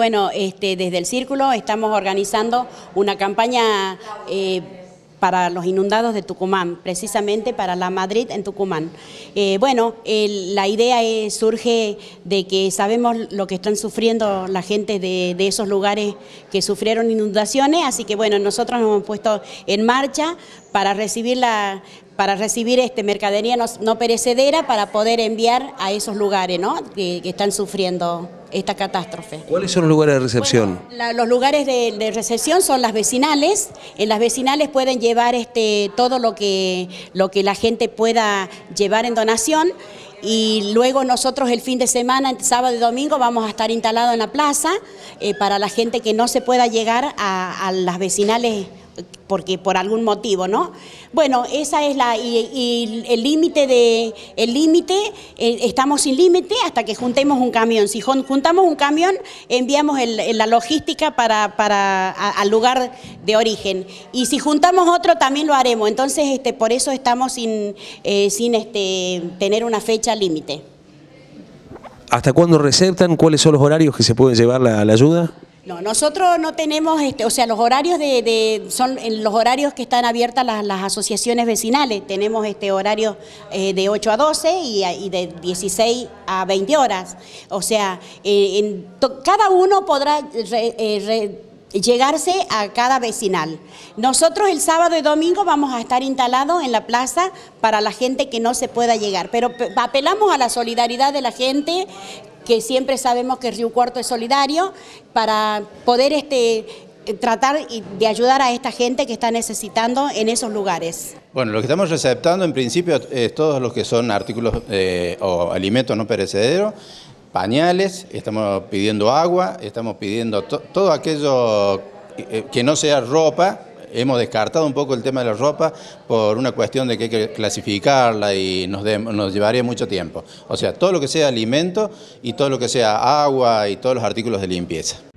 bueno, este, desde el Círculo estamos organizando una campaña eh, para los inundados de Tucumán, precisamente para la Madrid en Tucumán. Eh, bueno, la idea surge de que sabemos lo que están sufriendo la gente de, esos lugares que sufrieron inundaciones, así que bueno, nosotros nos hemos puesto en marcha para recibir para recibir este, mercadería no, perecedera para poder enviar a esos lugares que están sufriendo esta catástrofe. ¿Cuáles son los lugares de recepción? los lugares de, recepción son las vecinales. En las vecinales pueden llevar este, todo lo que, lo que la gente pueda llevar en donación y luego nosotros el fin de semana, sábado y domingo, vamos a estar instalados en la plaza eh, para la gente que no se pueda llegar a las vecinales porque por algún motivo, ¿no? Bueno, esa es la, y, el límite de, el límite, eh, estamos sin límite hasta que juntemos un camión. Si juntamos un camión, enviamos la logística para, al lugar de origen. Y si juntamos otro, también lo haremos. Entonces, este, por eso estamos eh, sin, este, tener una fecha límite. ¿Hasta cuándo receptan? ¿Cuáles son los horarios que se pueden llevar la, la ayuda? No, nosotros no tenemos, este, o sea, los horarios de, son los horarios que están abiertas las, asociaciones vecinales. Tenemos este horario eh, de 8 a 12 y, de 16 a 20 horas. O sea, cada uno podrá eh, llegarse a cada vecinal. Nosotros el sábado y domingo vamos a estar instalados en la plaza para la gente que no se pueda llegar, pero apelamos a la solidaridad de la gente que siempre sabemos que Río Cuarto es solidario, para poder este, eh, tratar de ayudar a esta gente que está necesitando en esos lugares. Bueno, lo que estamos receptando en principio es todos los que son artículos eh, o alimentos no perecederos, pañales, estamos pidiendo agua, estamos pidiendo todo aquello eh, que no sea ropa, hemos descartado un poco el tema de la ropa por una cuestión de que hay que clasificarla y nos, nos llevaría mucho tiempo. O sea, todo lo que sea alimento y todo lo que sea agua y todos los artículos de limpieza.